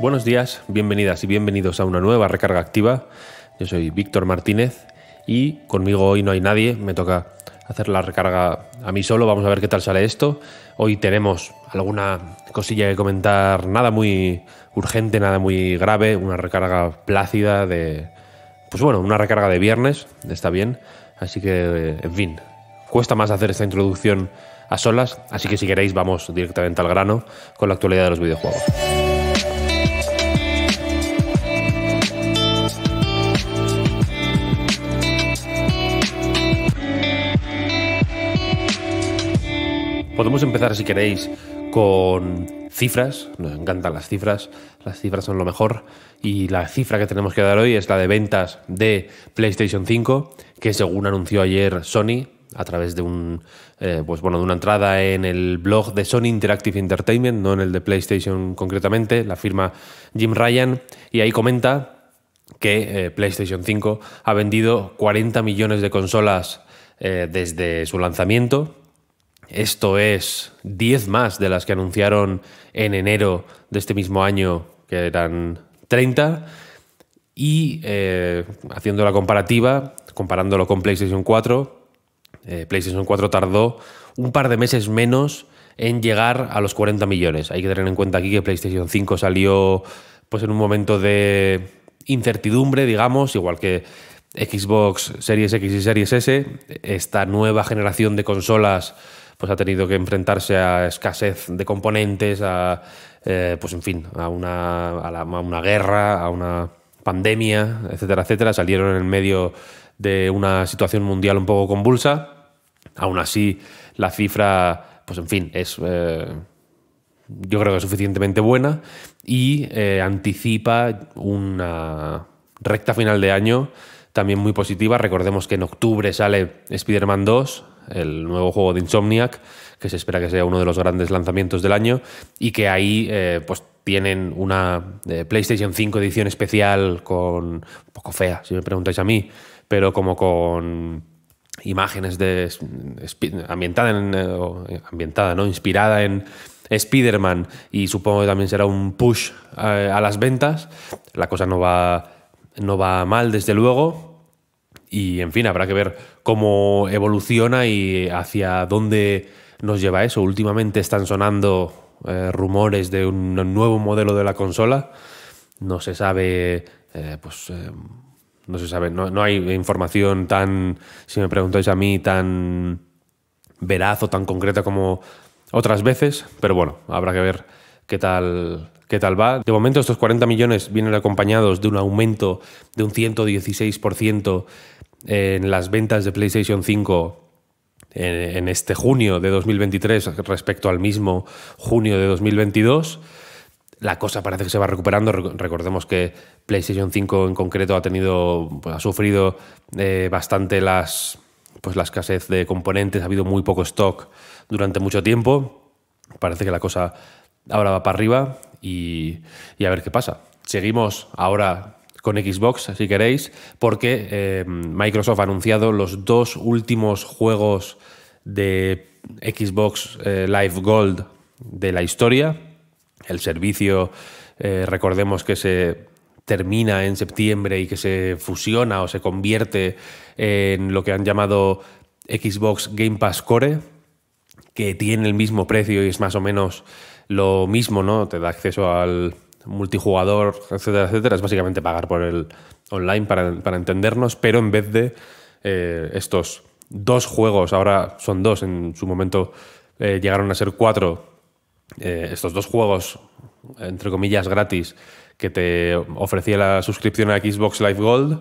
Buenos días, bienvenidas y bienvenidos a una nueva recarga activa. Yo soy Víctor Martínez y conmigo hoy no hay nadie, me toca hacer la recarga a mí solo, vamos a ver qué tal sale esto. Hoy tenemos alguna cosilla que comentar, nada muy urgente, nada muy grave, una recarga plácida de... Pues bueno, una recarga de viernes, está bien, así que, en fin, cuesta más hacer esta introducción a solas, así que si queréis vamos directamente al grano con la actualidad de los videojuegos. Podemos empezar, si queréis, con cifras. Nos encantan las cifras. Las cifras son lo mejor. Y la cifra que tenemos que dar hoy es la de ventas de PlayStation 5, que según anunció ayer Sony, a través de un eh, pues bueno de una entrada en el blog de Sony Interactive Entertainment, no en el de PlayStation concretamente, la firma Jim Ryan, y ahí comenta que eh, PlayStation 5 ha vendido 40 millones de consolas eh, desde su lanzamiento, esto es 10 más de las que anunciaron en enero de este mismo año, que eran 30. Y eh, haciendo la comparativa, comparándolo con PlayStation 4, eh, PlayStation 4 tardó un par de meses menos en llegar a los 40 millones. Hay que tener en cuenta aquí que PlayStation 5 salió pues, en un momento de incertidumbre, digamos, igual que Xbox Series X y Series S, esta nueva generación de consolas pues ha tenido que enfrentarse a escasez de componentes, a, eh, pues en fin, a una, a, guerra, a una pandemia, etcétera, etcétera. Salieron en medio de una situación mundial un poco convulsa. Aún así, la cifra, pues en fin, es eh, yo creo que es suficientemente buena y eh, anticipa una recta final de año también muy positiva. Recordemos que en octubre sale Spider-Man 2, el nuevo juego de Insomniac, que se espera que sea uno de los grandes lanzamientos del año, y que ahí eh, pues tienen una eh, PlayStation 5 edición especial con. un poco fea, si me preguntáis a mí, pero como con imágenes de ambientada en, eh, ambientada, ¿no? Inspirada en Spider-Man y supongo que también será un push a las ventas. La cosa no va no va mal desde luego, y en fin, habrá que ver cómo evoluciona y hacia dónde nos lleva eso. Últimamente están sonando eh, rumores de un nuevo modelo de la consola. No se sabe, eh, pues, eh, no se sabe, no, no, hay información tan, si me preguntáis a mí, tan veraz o tan concreta como otras veces, pero bueno, habrá que ver qué tal, qué tal va. De momento estos 40 millones vienen acompañados de un aumento de un 116% en las ventas de PlayStation 5 en, este junio de 2023 respecto al mismo junio de 2022. La cosa parece que se va recuperando. Recordemos que PlayStation 5 en concreto ha tenido, pues, ha sufrido eh, bastante las, pues la escasez de componentes. Ha habido muy poco stock durante mucho tiempo. Parece que la cosa ahora va para arriba y, a ver qué pasa. Seguimos ahora con Xbox, si queréis, porque em, Microsoft ha anunciado los dos últimos juegos de Xbox eh, Live Gold de la historia. El servicio, eh, recordemos que se termina en septiembre y que se fusiona o se convierte en lo que han llamado Xbox Game Pass Core, que tiene el mismo precio y es más o menos lo mismo, ¿no? Te da acceso al multijugador, etcétera, etcétera. Es básicamente pagar por el online para, entendernos, pero en vez de eh, estos dos juegos, ahora son dos, en su momento eh, llegaron a ser cuatro, eh, estos dos juegos, entre comillas, gratis, que te ofrecía la suscripción a Xbox Live Gold.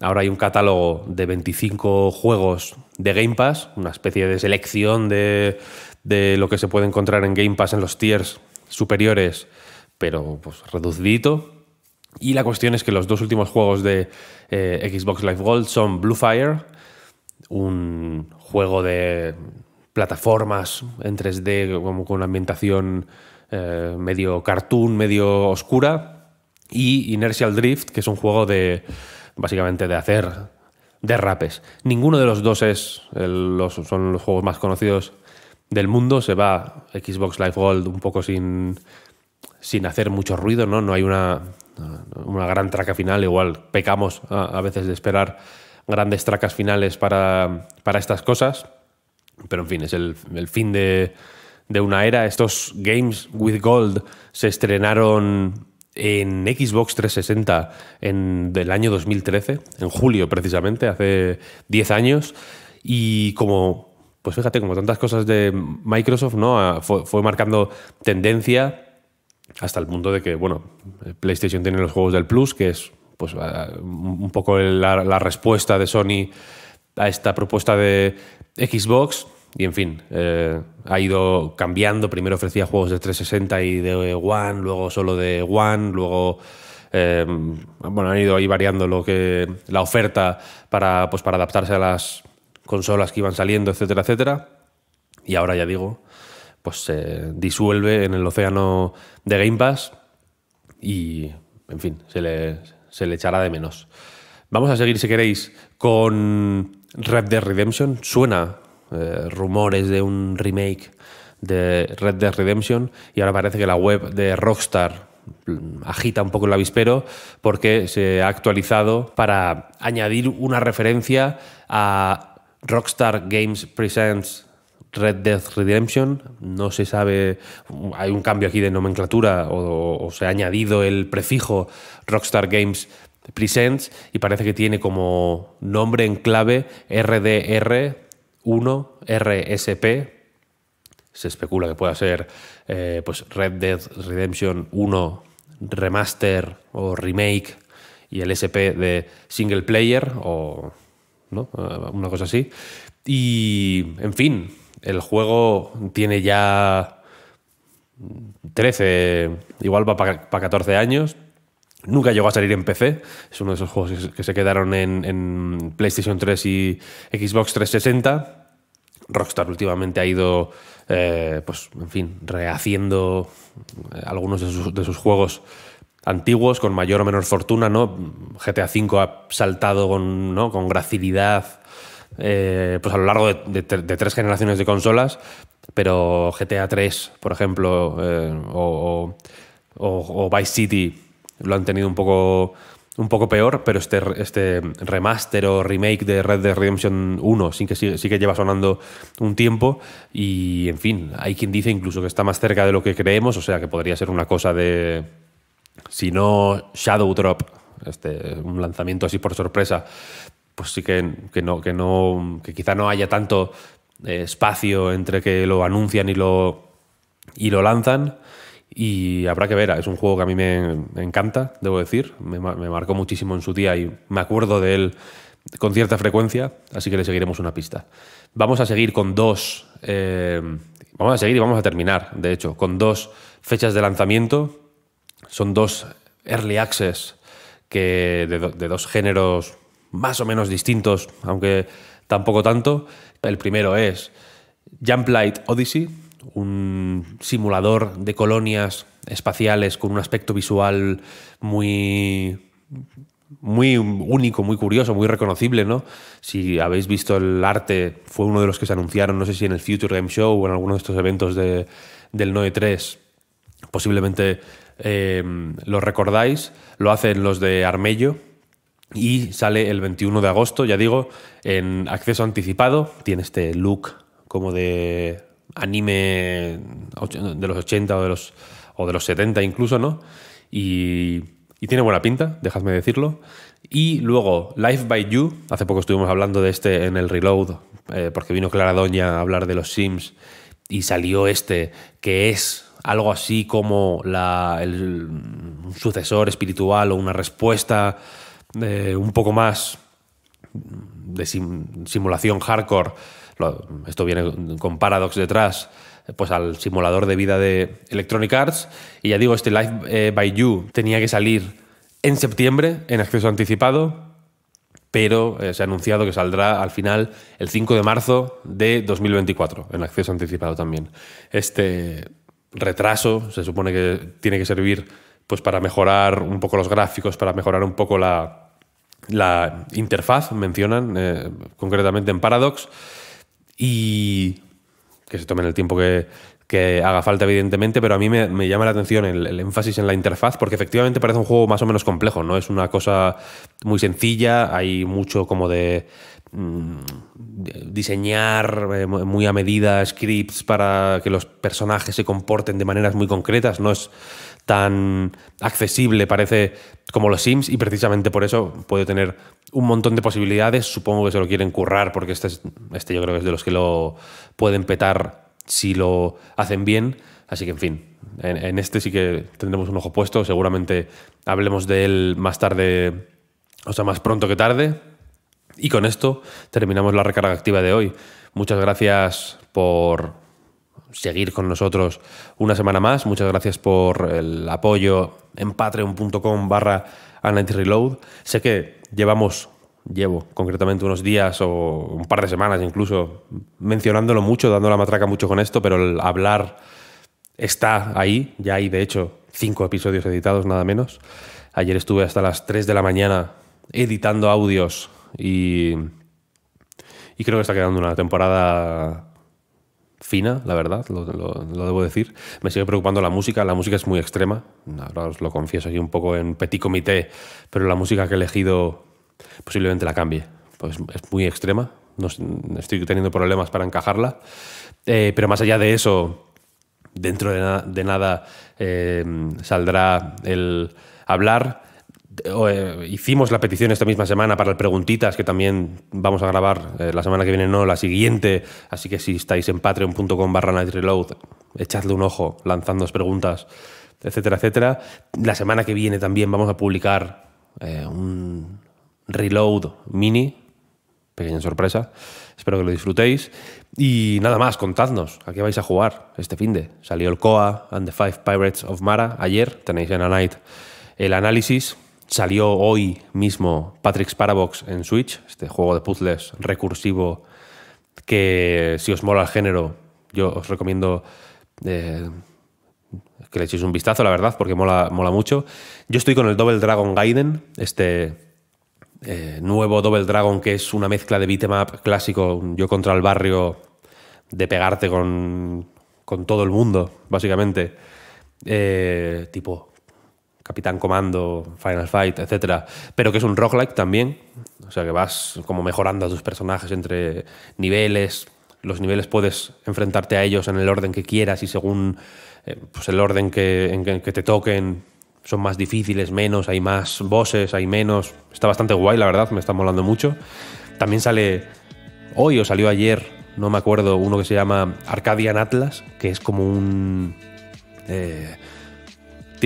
Ahora hay un catálogo de 25 juegos de Game Pass, una especie de selección de de lo que se puede encontrar en Game Pass en los tiers superiores, pero pues reducidito. Y la cuestión es que los dos últimos juegos de eh, Xbox Live Gold son Blue Fire un juego de plataformas en 3D como con una ambientación eh, medio cartoon, medio oscura, y Inertial Drift, que es un juego de básicamente de hacer derrapes. Ninguno de los dos es los, son los juegos más conocidos del mundo se va Xbox Live Gold un poco sin, sin hacer mucho ruido, ¿no? No hay una, una gran traca final, igual pecamos a, veces de esperar grandes tracas finales para, para estas cosas, pero en fin, es el, fin de, de, una era. Estos Games with Gold se estrenaron en Xbox 360 en, del año 2013, en julio precisamente, hace 10 años, y como pues fíjate, como tantas cosas de Microsoft, ¿no? Ah, fue, marcando tendencia hasta el punto de que, bueno, PlayStation tiene los juegos del Plus, que es pues ah, un poco la, respuesta de Sony a esta propuesta de Xbox. Y en fin, eh, ha ido cambiando. Primero ofrecía juegos de 360 y de One, luego solo de One, luego eh, bueno, han ido ahí variando lo que, la oferta para, pues, para adaptarse a las consolas que iban saliendo, etcétera, etcétera. Y ahora ya digo, pues se disuelve en el océano de Game Pass y, en fin, se le, echará de menos. Vamos a seguir, si queréis, con Red Dead Redemption. Suena eh, rumores de un remake de Red Dead Redemption y ahora parece que la web de Rockstar mm, agita un poco el avispero porque se ha actualizado para añadir una referencia a Rockstar Games Presents Red Dead Redemption. No se sabe, hay un cambio aquí de nomenclatura o, se ha añadido el prefijo Rockstar Games Presents y parece que tiene como nombre en clave RDR1RSP. Se especula que pueda ser eh, pues Red Dead Redemption 1 Remaster o Remake y el SP de Single Player o ¿no? Ah, una cosa así. Y, en fin, el juego tiene ya 13, igual va para 14 años. Nunca llegó a salir en PC. Es uno de esos juegos que se quedaron en, PlayStation 3 y Xbox 360. Rockstar últimamente ha ido, eh, pues, en fin, rehaciendo eh, algunos de sus, de sus, juegos antiguos con mayor o menor fortuna, ¿no? GTA V ha saltado con, gracilidad eh, pues a lo largo de, tres generaciones de consolas, pero GTA 3, por ejemplo, eh, o, Vice City lo han tenido un poco, un poco peor, pero este, este remaster o remake de Red Dead Redemption 1 sin que, sí que lleva sonando un tiempo y, en fin, hay quien dice incluso que está más cerca de lo que creemos, o sea que podría ser una cosa de, si no, Shadow Drop este, un lanzamiento así por sorpresa, pues sí que, no, que no, quizá no haya tanto eh, espacio entre que lo anuncian y lo, y lo lanzan. Y habrá que ver, es un juego que a mí me, encanta, debo decir, me, marcó muchísimo en su día y me acuerdo de él con cierta frecuencia, así que le seguiremos una pista. Vamos a seguir con dos, eh, vamos a seguir y vamos a terminar, de hecho, con dos fechas de lanzamiento. Son dos early access que de, dos géneros más o menos distintos, aunque tampoco tanto. El primero es Jump Light Odyssey, un simulador de colonias espaciales con un aspecto visual muy muy único, muy curioso, muy reconocible, ¿no? Si habéis visto el arte, fue uno de los que se anunciaron, no sé si en el Future Game Show o en alguno de estos eventos de, del NOE 3, posiblemente eh, lo recordáis, lo hacen los de Armello y sale el 21 de agosto, ya digo, en acceso anticipado. Tiene este look como de anime de los 80 o de los, o de los 70 incluso, ¿no? Y, tiene buena pinta, dejadme decirlo. Y luego Life by You, hace poco estuvimos hablando de este en el Reload, eh, porque vino Clara Doña a hablar de los Sims y salió este, que es algo así como el, un sucesor espiritual o una respuesta eh, un poco más de simulación hardcore, esto viene con Paradox detrás, pues al simulador de vida de Electronic Arts. Y ya digo, este Live eh, by You tenía que salir en septiembre en acceso anticipado, pero eh, se ha anunciado que saldrá al final el 5 de marzo de 2024 en acceso anticipado también. Este retraso, se supone que tiene que servir pues, para mejorar un poco los gráficos, para mejorar un poco la, interfaz, mencionan eh, concretamente en Paradox, y que se tomen el tiempo que, haga falta, evidentemente, pero a mí me, llama la atención el, el, énfasis en la interfaz, porque efectivamente parece un juego más o menos complejo, ¿no? Es una cosa muy sencilla, hay mucho como de Mm, diseñar eh, muy a medida scripts para que los personajes se comporten de maneras muy concretas, no es tan accesible, parece como los Sims, y precisamente por eso puede tener un montón de posibilidades. Supongo que se lo quieren currar, porque este, es, este yo creo que es de los que lo pueden petar si lo hacen bien. Así que, en fin, en, en este sí que tendremos un ojo puesto. Seguramente hablemos de él más tarde, o sea, más pronto que tarde, y con esto terminamos la recarga activa de hoy. Muchas gracias por seguir con nosotros una semana más. Muchas gracias por el apoyo en patreon.com barra reload Sé que llevamos, llevo concretamente unos días o un par de semanas incluso, mencionándolo mucho, dando la matraca mucho con esto, pero el hablar está ahí. Ya hay, de hecho, cinco episodios editados, nada menos. Ayer estuve hasta las 3 de la mañana editando audios y, creo que está quedando una temporada fina, la verdad, lo, debo decir. Me sigue preocupando la música, la música es muy extrema, ahora os lo confieso aquí un poco en petit comité, pero la música que he elegido posiblemente la cambie, pues es muy extrema, no, estoy teniendo problemas para encajarla, eh, pero más allá de eso, dentro de, nada eh, saldrá el hablar eh, hicimos la petición esta misma semana para el Preguntitas, que también vamos a grabar eh, la semana que viene, no, la siguiente. Así que si estáis en patreon.com barra night reload echadle un ojo lanzando preguntas, etcétera, etcétera. La semana que viene también vamos a publicar eh, un reload mini, pequeña sorpresa. Espero que lo disfrutéis. Y nada más, contadnos a qué vais a jugar este fin de. Salió el COA and the Five Pirates of Mara ayer. Tenéis en la night el análisis. Salió hoy mismo Patrick's Parabox en Switch, este juego de puzzles recursivo que si os mola el género, yo os recomiendo eh, que le echéis un vistazo, la verdad, porque mola, mucho. Yo estoy con el Double Dragon Gaiden, este eh, nuevo Double Dragon que es una mezcla de beatmap clásico, yo contra el barrio, de pegarte con, con todo el mundo, básicamente. Eh, tipo Capitán Comando, Final Fight, etc. pero que es un roguelike también, o sea que vas como mejorando a tus personajes entre niveles, los niveles puedes enfrentarte a ellos en el orden que quieras y según eh, pues el orden que, en que, te toquen son más difíciles, menos, hay más bosses, hay menos, está bastante guay la verdad, me está molando mucho. También sale hoy o salió ayer, no me acuerdo, uno que se llama Arcadian Atlas, que es como un... Eh,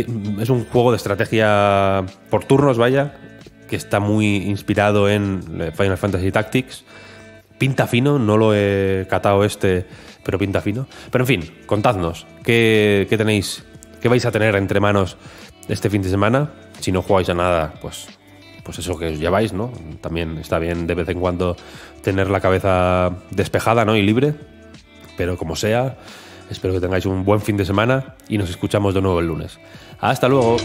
es un juego de estrategia por turnos, vaya, que está muy inspirado en eh, Final Fantasy Tactics. Pinta fino, no lo he catado este, pero pinta fino. Pero en fin, contadnos, ¿qué, qué tenéis? ¿Qué vais a tener entre manos este fin de semana? Si no jugáis a nada, pues, pues eso que os lleváis, ¿no? También está bien de vez en cuando tener la cabeza despejada, ¿no? Y libre. Pero como sea, Espero que tengáis un buen fin de semana y nos escuchamos de nuevo el lunes. Hasta luego.